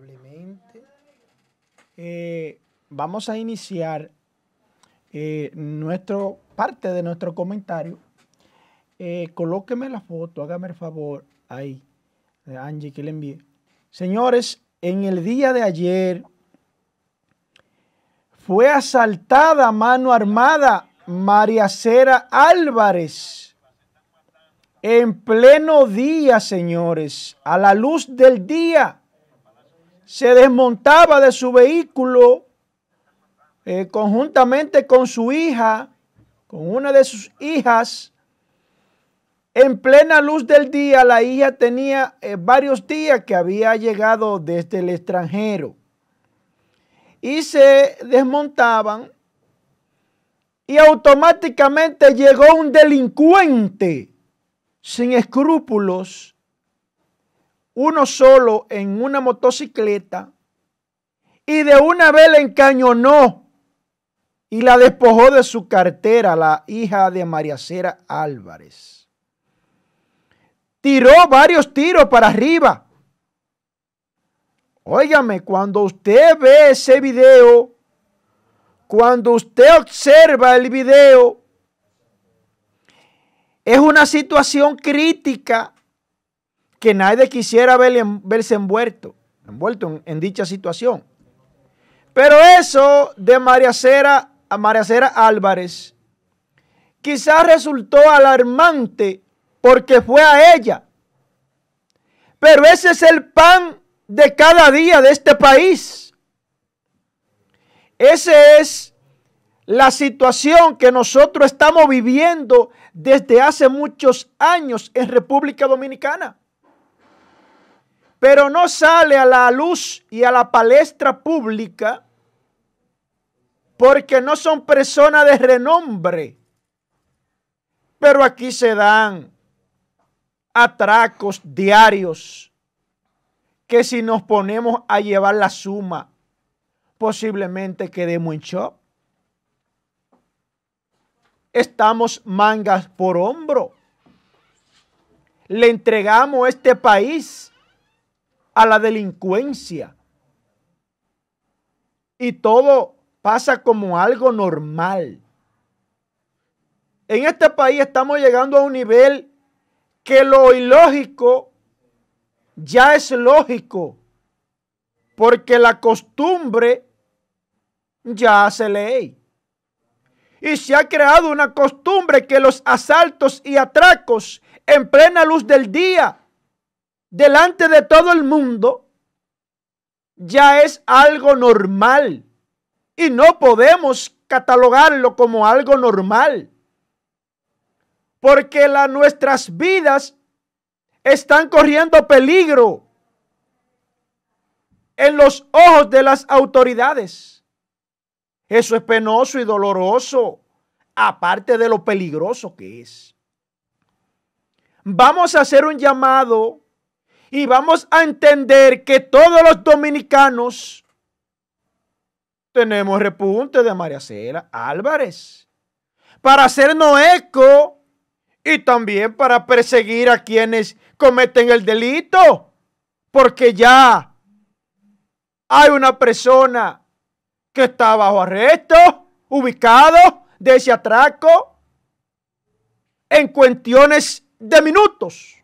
Lamentablemente. Eh, vamos a iniciar eh, nuestro, parte de nuestro comentario. Eh, colóqueme la foto, hágame el favor ahí, de Angie que le envíe. Señores, en el día de ayer fue asaltada a mano armada María Cera Álvarez. En pleno día, señores, a la luz del día se desmontaba de su vehículo eh, conjuntamente con su hija, con una de sus hijas. En plena luz del día, la hija tenía eh, varios días que había llegado desde el extranjero. Y se desmontaban y automáticamente llegó un delincuente sin escrúpulos uno solo en una motocicleta y de una vez le encañonó y la despojó de su cartera, la hija de María Cera Álvarez. Tiró varios tiros para arriba. Óigame, cuando usted ve ese video, cuando usted observa el video, es una situación crítica que nadie quisiera verse envuelto, envuelto en, dicha situación. Pero eso de María a María Cera Álvarez quizás resultó alarmante porque fue a ella. Pero ese es el pan de cada día de este país. Esa es la situación que nosotros estamos viviendo desde hace muchos años en República Dominicana pero no sale a la luz y a la palestra pública porque no son personas de renombre. Pero aquí se dan atracos diarios que si nos ponemos a llevar la suma, posiblemente quedemos en shock. Estamos mangas por hombro. Le entregamos este país a la delincuencia. Y todo pasa como algo normal. En este país estamos llegando a un nivel que lo ilógico ya es lógico, porque la costumbre ya hace ley. Y se ha creado una costumbre que los asaltos y atracos en plena luz del día delante de todo el mundo ya es algo normal y no podemos catalogarlo como algo normal. Porque la, nuestras vidas están corriendo peligro en los ojos de las autoridades. Eso es penoso y doloroso, aparte de lo peligroso que es. Vamos a hacer un llamado y vamos a entender que todos los dominicanos tenemos repunte de María Cela Álvarez para hacernos eco y también para perseguir a quienes cometen el delito, porque ya hay una persona que está bajo arresto, ubicado de ese atraco en cuestiones de minutos.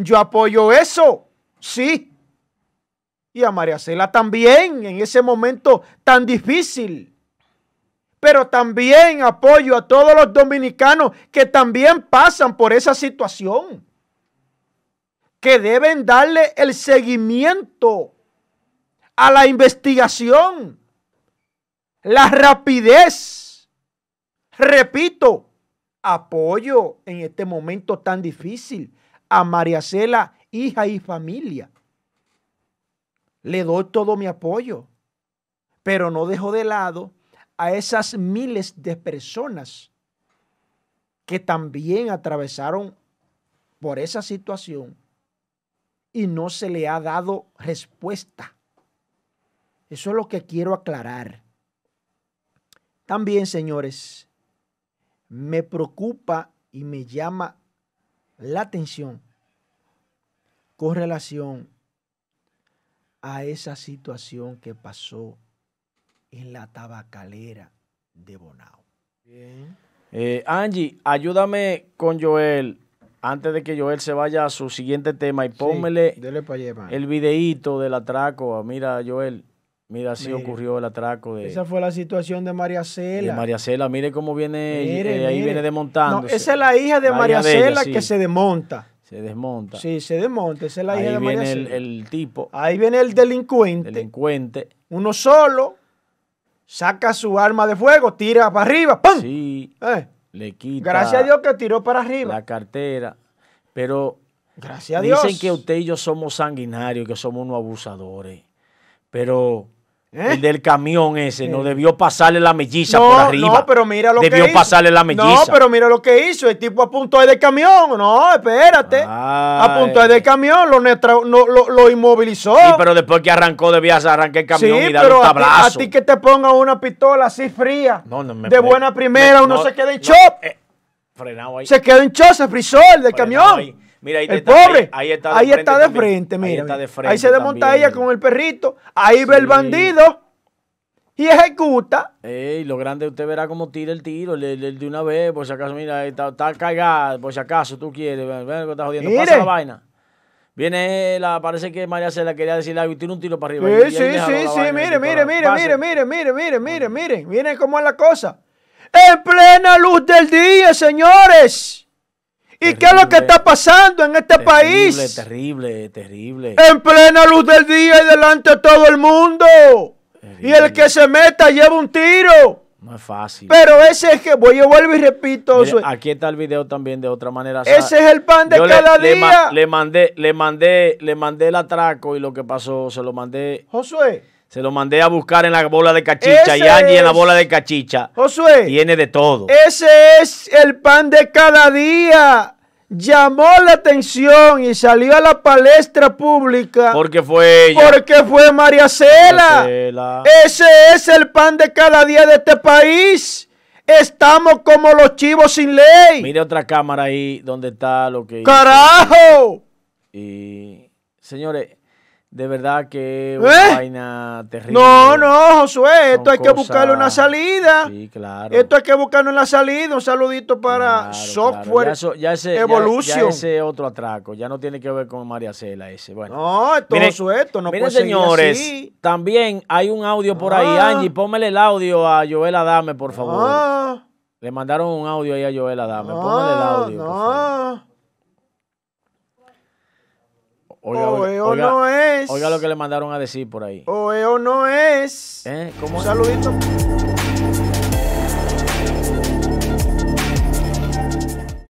Yo apoyo eso, sí. Y a María Cela también en ese momento tan difícil. Pero también apoyo a todos los dominicanos que también pasan por esa situación. Que deben darle el seguimiento a la investigación, la rapidez. Repito, apoyo en este momento tan difícil a María Cela, hija y familia. Le doy todo mi apoyo, pero no dejo de lado a esas miles de personas que también atravesaron por esa situación y no se le ha dado respuesta. Eso es lo que quiero aclarar. También, señores, me preocupa y me llama la atención con relación a esa situación que pasó en la tabacalera de Bonao. Bien. Eh, Angie, ayúdame con Joel antes de que Joel se vaya a su siguiente tema y pónmele el videíto del atraco. Mira, Joel. Mira, así ocurrió el atraco de. Esa fue la situación de María Cela. De María Cela, mire cómo viene, eh, ahí viene desmontando. esa es la hija de María Cela que se desmonta. Se desmonta. Sí, se desmonta. Esa es la hija de María Cela. Ahí viene el tipo. Ahí viene el delincuente. Delincuente. Uno solo saca su arma de fuego, tira para arriba, ¡pam! Sí. Eh. Le quita. Gracias a Dios que tiró para arriba. La cartera. Pero. Gracias a Dios. Dicen que usted y yo somos sanguinarios, que somos unos abusadores. Pero ¿Eh? El del camión ese, no debió pasarle la melliza por arriba. No, pero mira lo debió que hizo. pasarle la melliza. No, pero mira lo que hizo. El tipo apuntó ahí del camión. No, espérate. Apuntó ahí del camión, lo, no lo, lo, inmovilizó. pero después que arrancó, debías arrancar el camión y darle un A ti, a ti que te ponga una pistola así fría. De buena primera, uno se queda en eh, Se queda en se frisó el del camión. Mira, ahí el está, pobre. Ahí, está de frente. mira, ahí, se desmonta ella con el perrito. Ahí ve el bandido y ejecuta. Ey, lo grande, usted verá cómo tira el tiro de una vez, por si acaso, mira, está, está por si acaso tú quieres, pasa la vaina. Viene la, parece que María se la quería decir algo y tira un tiro para arriba. Sí, sí, sí, sí, mire, mire, mire, mire, mire, mire, ah. mire, mire, mire, mire cómo es la cosa. En plena luz del día, señores. ¿Y qué es lo que está pasando en este país? Terrible, terrible. En plena luz del día y delante de todo el mundo. Y el que se meta lleva un tiro. No es fácil. Pero ese es que voy yo vuelvo y repito. aquí está el video también de otra manera. ese es el pan de cada día. Le, le mandé, le mandé, le mandé el atraco y lo que pasó, se lo mandé. Josué. Se lo mandé a buscar en la bola de cachicha y Angie en la bola de cachicha. Josué. Tiene de todo. Ese es el pan de cada día. Llamó la atención y salió a la palestra pública. Porque fue ella. Porque fue María Cela. Ese es el pan de cada día de este país. Estamos como los chivos sin ley. Mire otra cámara ahí donde está lo que. ¡Carajo! Y. Señores, de verdad que ¿Eh? vaina terrible. No, no, Josué, esto hay que buscarle una salida. Sí, claro. Esto hay que buscarle una salida. Un saludito para Software claro. Ya ese, otro atraco. Ya no tiene que ver con María Cela ese. Bueno. No, esto, todo suelto, esto no puede señores, también hay un audio por ahí. Ah. Angie, pómele el audio a Joel Adame, por favor. Ah. Le mandaron un audio ahí a Joel Adame. Ah, el audio. o no es. Oiga lo que le mandaron a decir por ahí. O, o no es. ¿Eh? ¿Cómo Un saludito.